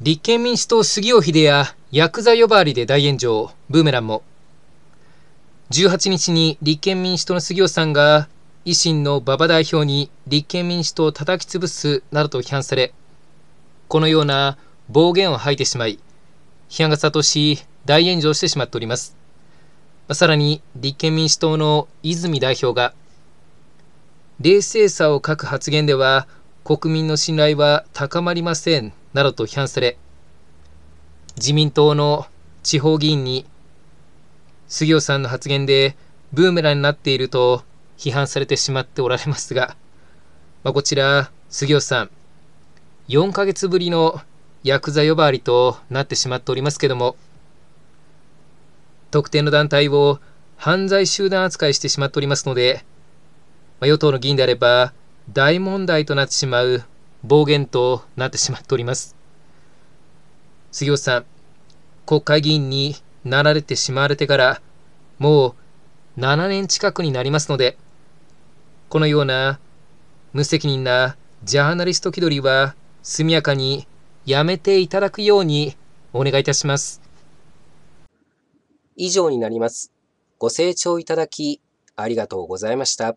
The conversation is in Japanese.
立憲民主党杉尾秀やヤクザ呼ばわりで大炎上、ブーメランも。18日に立憲民主党の杉尾さんが維新の馬場代表に立憲民主党を叩き潰すなどと批判され、このような暴言を吐いてしまい、批判が殺到し、大炎上してしまっております。さらに、立憲民主党の泉代表が、冷静さを欠く発言では、国民の信頼は高まりませんなどと批判され、自民党の地方議員に、杉尾さんの発言でブーメランになっていると批判されてしまっておられますが、まあ、こちら、杉尾さん、4ヶ月ぶりのヤクザ呼ばわりとなってしまっておりますけども、特定の団体を犯罪集団扱いしてしまっておりますので、まあ、与党の議員であれば大問題となってしまう暴言となってしまっております。杉尾さん、国会議員になられてしまわれてから、もう7年近くになりますので、このような無責任なジャーナリスト気取りは速やかにやめていただくようにお願いいたします。以上になります。ご清聴いただきありがとうございました。